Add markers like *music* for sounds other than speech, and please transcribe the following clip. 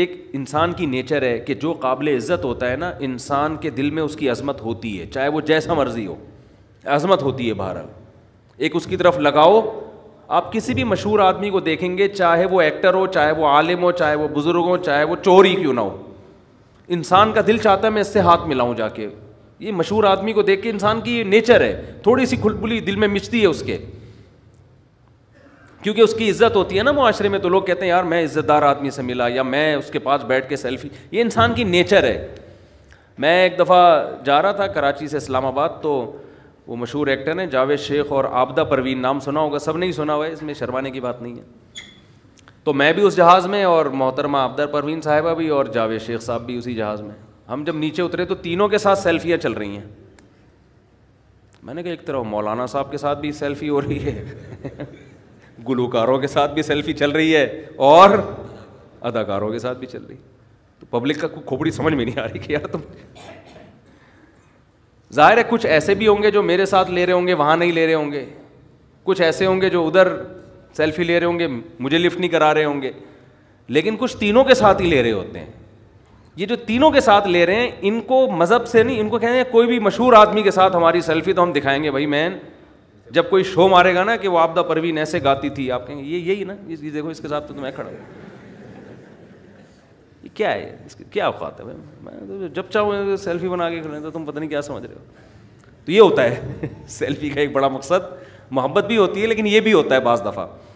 एक इंसान की नेचर है कि जो काबिल इज़्ज़त होता है ना इंसान के दिल में उसकी अजमत होती है चाहे वो जैसा मर्जी हो अजमत होती है बहरहाल एक उसकी तरफ लगाओ आप किसी भी मशहूर आदमी को देखेंगे चाहे वो एक्टर हो चाहे वो आलिम हो चाहे वो बुज़ुर्ग हो चाहे वो चोरी क्यों ना हो इंसान का दिल चाहता है मैं इससे हाथ मिलाऊं जाके ये मशहूर आदमी को देख के इंसान की नेचर है थोड़ी सी खुलबुली दिल में मिचती है उसके क्योंकि उसकी इज्जत होती है ना माशरे में तो लोग कहते हैं यार मैं इज्जतदार आदमी से मिला या मैं उसके पास बैठ के सेल्फी ये इंसान की नेचर है मैं एक दफ़ा जा रहा था कराची से इस्लामाबाद तो वो मशहूर एक्टर हैं जावेद शेख और आबदा परवीन नाम सुना होगा सब नहीं सुना हुआ है इसमें शर्माने की बात नहीं है तो मैं भी उस जहाज़ में और मोहतरमा आबदा परवीन साहिबा भी और जावेद शेख साहब भी उसी जहाज़ में हम जब नीचे उतरे तो तीनों के साथ सेल्फियाँ चल रही हैं मैंने कहा एक तरफ मौलाना साहब के साथ भी सेल्फी हो रही है गुलकारों के साथ भी सेल्फी चल रही है और अदाकारों के साथ भी चल रही तो पब्लिक का खोपड़ी समझ में नहीं आ रही कि यार तुम जाहिर है कुछ ऐसे भी होंगे जो मेरे साथ ले रहे होंगे वहाँ नहीं ले रहे होंगे कुछ ऐसे होंगे जो उधर सेल्फी ले रहे होंगे मुझे लिफ्ट नहीं करा रहे होंगे लेकिन कुछ तीनों के साथ ही ले रहे होते हैं ये जो तीनों के साथ ले रहे हैं इनको मज़हब से नहीं इनको कहते हैं कोई भी मशहूर आदमी के साथ हमारी सेल्फी तो हम दिखाएंगे भाई मैन जब कोई शो मारेगा ना कि वो आपदा परवीन ऐसे गाती थी आप कहेंगे ये यही ना ये देखो इसके साथ तो मैं खड़ा ये क्या है इसके क्या औकात है भाई मैं तो जब चाहूँ तो सेल्फी बना के खड़े तो तुम पता नहीं क्या समझ रहे हो तो ये होता है *laughs* सेल्फी का एक बड़ा मकसद मोहब्बत भी होती है लेकिन ये भी होता है बज़ दफ़ा